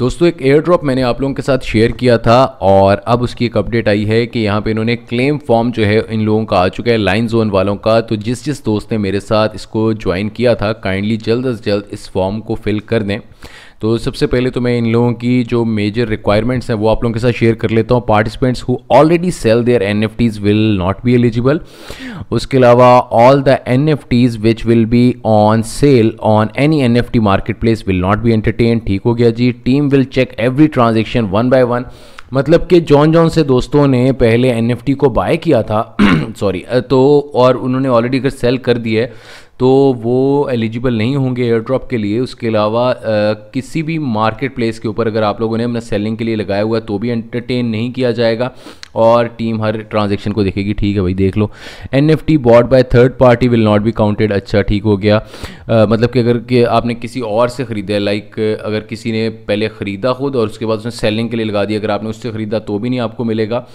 दोस्तों एक air drop मैंने आप लोगों के साथ शेयर किया था और अब उसकी एक अपडेट आई है कि यहाँ पे इन्होंने क्लेम फॉर्म जो है इन लोगों का आ चुका है लाइन जोन वालों का तो जिस जिस दोस्त ने मेरे साथ इसको ज्वाइन किया था काइंडली जल्द अज जल्द इस फॉर्म को फिल कर दें तो सबसे पहले तो मैं इन लोगों की जो मेजर रिक्वायरमेंट्स हैं वो आप लोगों के साथ शेयर कर लेता हूँ participants who already sell their N F Ts will not be eligible उसके अलावा all the N F Ts which will be on sale on any N F T market place will not be entertain ठीक हो गया जी team will check every transaction one by one मतलब कि John John से दोस्तों ने पहले एन को बाय किया था सॉरी तो और उन्होंने ऑलरेडी अगर सेल कर दिया है तो वो एलिजिबल नहीं होंगे एयर ड्रॉप के लिए उसके अलावा किसी भी मार्केट प्लेस के ऊपर अगर आप लोगों ने अपना सेलिंग के लिए लगाया हुआ है तो भी एंटरटेन नहीं किया जाएगा और टीम हर ट्रांजेक्शन को देखेगी ठीक है भाई देख लो N F T bought by third party will not be counted अच्छा ठीक हो गया आ, मतलब कि अगर कि आपने किसी और से ख़रीदा है लाइक अगर किसी ने पहले ख़रीदा खुद और उसके बाद उसने सेलिंग के लिए लगा दी अगर आपने उससे ख़रीदा तो भी नहीं आपको मिलेगा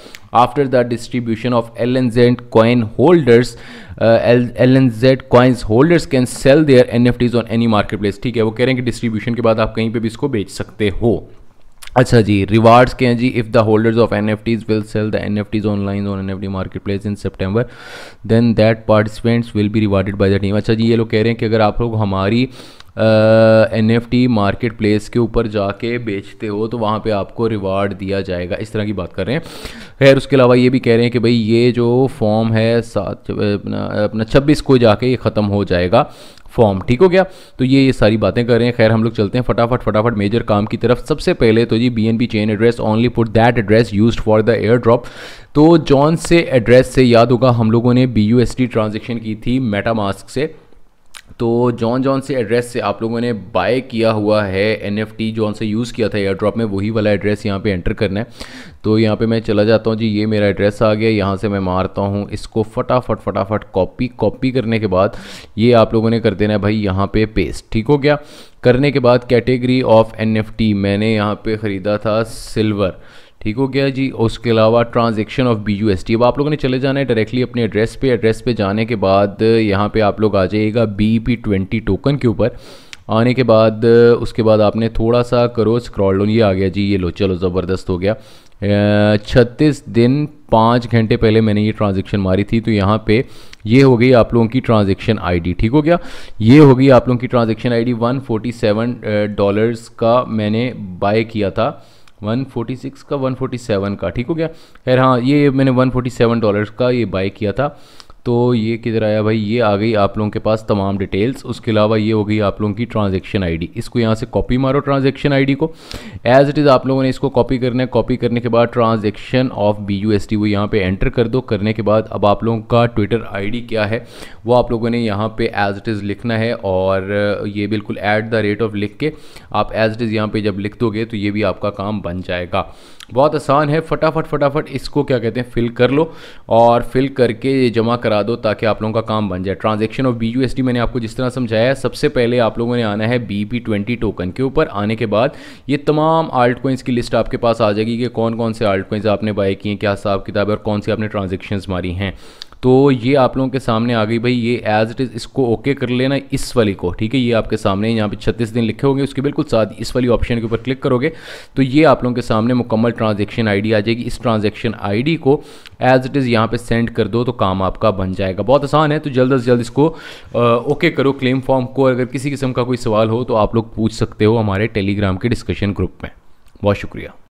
after the distribution of L N Z coin holders L N Z coins holders can sell their N F Ts on any market place ठीक है वो कह रहे हैं कि डिस्ट्रीब्यूशन के बाद आप कहीं पर भी इसको बेच सकते हो अच्छा जी रिवार्ड्स के हैं जी if the holders of N F Ts will sell the N F Ts online on N F T market place in September then that participants will be rewarded by the team अच्छा जी ये लोग कह रहे हैं कि अगर आप लोग हमारी N F T market place के ऊपर जाके बेचते हो तो वहाँ पे आपको रिवार्ड दिया जाएगा इस तरह की बात कर रहे हैं खैर उसके अलावा ये भी कह रहे हैं कि भाई ये जो फॉर्म है सात अपना अपना छब्बीस को जाके ये ख़त्म हो जाएगा फॉर्म ठीक हो गया तो ये ये सारी बातें कर रहे हैं खैर हम लोग चलते हैं फटाफट फटाफट मेजर काम की तरफ सबसे पहले तो जी B N B chain address only put that address use for the air drop तो जॉन से एड्रेस से याद होगा हम लोगों ने B U S T transaction की थी मेटामास्क से तो जॉन जॉन से एड्रेस से आप लोगों ने बाय किया हुआ है एन एफ टी जॉन से यूज़ किया था एयर ड्रॉप में वही वाला एड्रेस यहाँ पे एंटर करना है तो यहाँ पे मैं चला जाता हूँ जी ये मेरा एड्रेस आ गया यहाँ से मैं मारता हूँ इसको फटाफट फटाफट कॉपी कॉपी करने के बाद ये आप लोगों ने कर देना है भाई यहाँ पे पेस्ट ठीक हो गया करने के बाद कैटेगरी ऑफ एन मैंने यहाँ पर ख़रीदा था सिल्वर ठीक हो गया जी उसके अलावा transaction of B U S T अब आप लोगों ने चले जाना है डायरेक्टली अपने एड्रेस पे एड्रेस पे जाने के बाद यहाँ पे आप लोग आ जाइएगा बी पी ट्वेंटी टोकन के ऊपर आने के बाद उसके बाद आपने थोड़ा सा करो स्क्रॉल डाउन ये आ गया जी ये लो चलो ज़बरदस्त हो गया छत्तीस दिन पाँच घंटे पहले मैंने ये ट्रांजेक्शन मारी थी तो यहाँ पे ये हो गई आप लोगों की ट्रांजेक्शन आईडी ठीक हो गया ये हो गई आप लोगों की ट्रांजेक्शन आईडी सेवन डॉलर्स का मैंने बाय किया था 146 का 147 का ठीक हो गया खैर हाँ ये मैंने 147 डॉलर्स का ये बाय किया था तो ये किधर आया भाई ये आ गई आप लोगों के पास तमाम डिटेल्स उसके अलावा ये हो गई आप लोगों की ट्रांजेक्शन आईडी इसको यहाँ से कॉपी मारो ट्रांजेक्शन आईडी को एज इट इज़ आप लोगों ने इसको कॉपी करना है कॉपी करने के बाद transaction of B U S T वो यहाँ पर एंटर कर दो करने के बाद अब आप लोगों का ट्विटर आई डी क्या है वो आप लोगों ने यहाँ पर एज इट इज़ लिखना है और ये बिल्कुल एट द रेट ऑफ लिख के आप एज इट इज़ यहाँ पर जब लिख दोगे तो ये भी आपका काम बन जाएगा बहुत आसान है फटाफट फटाफट इसको क्या कहते हैं फिल कर लो और फिल करके जमा करा दो ताकि आप लोगों का काम बन जाए transaction of B U S मैंने आपको जिस तरह समझाया सबसे पहले आप लोगों ने आना है बी पी ट्वेंटी टोकन के ऊपर आने के बाद ये तमाम आल्ट कोइंस की लिस्ट आपके पास आ जाएगी कि कौन कौन से आल्ट कोइंस आपने बाय किए हैं क्या हिसाब किताब है और कौन सी आपने ट्रांजेक्शन मारी हैं तो ये आप लोगों के सामने आ गई भाई ये एज इट इज़ इसको ओके कर लेना इस वाली को ठीक है ये आपके सामने यहाँ पे 36 दिन लिखे होंगे उसके बिल्कुल साथ इस वाली ऑप्शन के ऊपर क्लिक करोगे तो ये आप लोगों के सामने मुकम्मल ट्रांजेक्शन आई आ जाएगी इस ट्रांजेक्शन आई को एज इट इज़ यहाँ पर सेंड कर दो तो काम आपका बन जाएगा बहुत आसान है तो जल्द अज जल्द इसको ओके करो क्लेम फॉर्म को अगर किसी किस्म का कोई सवाल हो तो आप लोग पूछ सकते हो हमारे टेलीग्राम के डिस्कशन ग्रुप में बहुत शुक्रिया